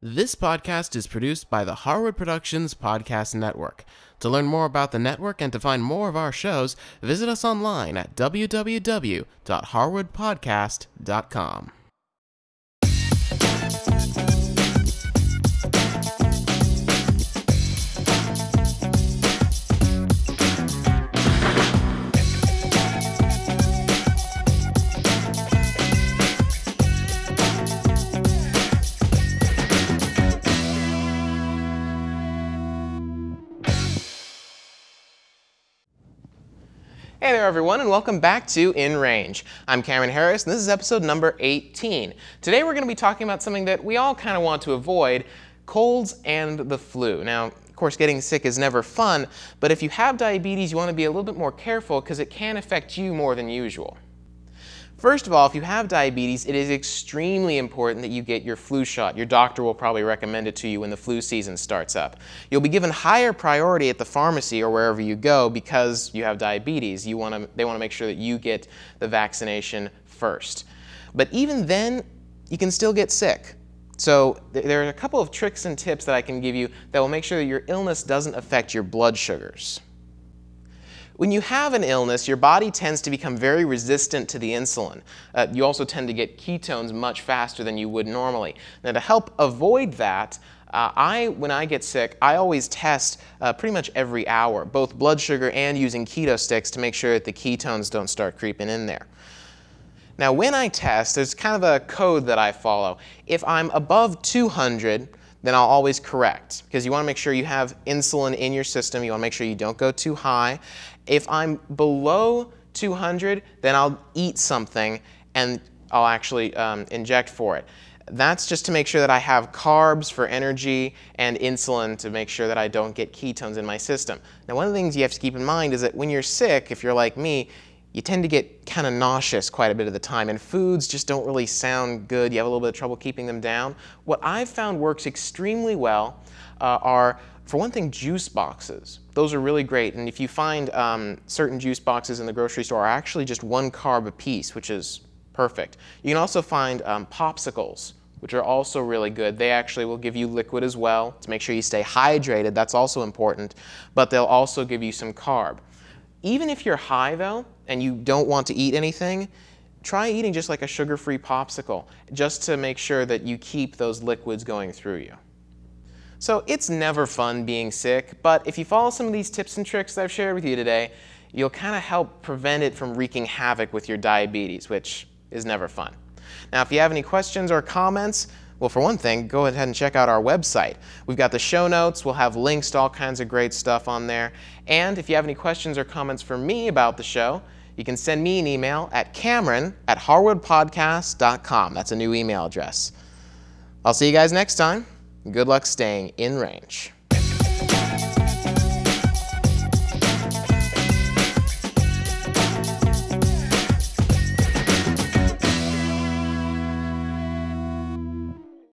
This podcast is produced by the Harwood Productions Podcast Network. To learn more about the network and to find more of our shows, visit us online at www.harwoodpodcast.com. Hey there everyone and welcome back to In Range. I'm Cameron Harris and this is episode number 18. Today we're going to be talking about something that we all kind of want to avoid, colds and the flu. Now, of course, getting sick is never fun, but if you have diabetes, you want to be a little bit more careful because it can affect you more than usual. First of all, if you have diabetes, it is extremely important that you get your flu shot. Your doctor will probably recommend it to you when the flu season starts up. You'll be given higher priority at the pharmacy or wherever you go because you have diabetes. You wanna, they want to make sure that you get the vaccination first. But even then, you can still get sick. So there are a couple of tricks and tips that I can give you that will make sure that your illness doesn't affect your blood sugars. When you have an illness, your body tends to become very resistant to the insulin. Uh, you also tend to get ketones much faster than you would normally. Now to help avoid that, uh, I, when I get sick, I always test uh, pretty much every hour, both blood sugar and using keto sticks to make sure that the ketones don't start creeping in there. Now when I test, there's kind of a code that I follow. If I'm above 200, then I'll always correct because you want to make sure you have insulin in your system. You want to make sure you don't go too high. If I'm below 200, then I'll eat something and I'll actually um, inject for it. That's just to make sure that I have carbs for energy and insulin to make sure that I don't get ketones in my system. Now, one of the things you have to keep in mind is that when you're sick, if you're like me, you tend to get kind of nauseous quite a bit of the time, and foods just don't really sound good. You have a little bit of trouble keeping them down. What I've found works extremely well uh, are, for one thing, juice boxes. Those are really great, and if you find um, certain juice boxes in the grocery store are actually just one carb a piece, which is perfect. You can also find um, popsicles, which are also really good. They actually will give you liquid as well to make sure you stay hydrated. That's also important, but they'll also give you some carb. Even if you're high, though, and you don't want to eat anything, try eating just like a sugar-free popsicle, just to make sure that you keep those liquids going through you. So it's never fun being sick, but if you follow some of these tips and tricks that I've shared with you today, you'll kind of help prevent it from wreaking havoc with your diabetes, which is never fun. Now, if you have any questions or comments, well, for one thing, go ahead and check out our website. We've got the show notes, we'll have links to all kinds of great stuff on there. And if you have any questions or comments for me about the show, you can send me an email at cameron at harwoodpodcast.com. That's a new email address. I'll see you guys next time. Good luck staying in range.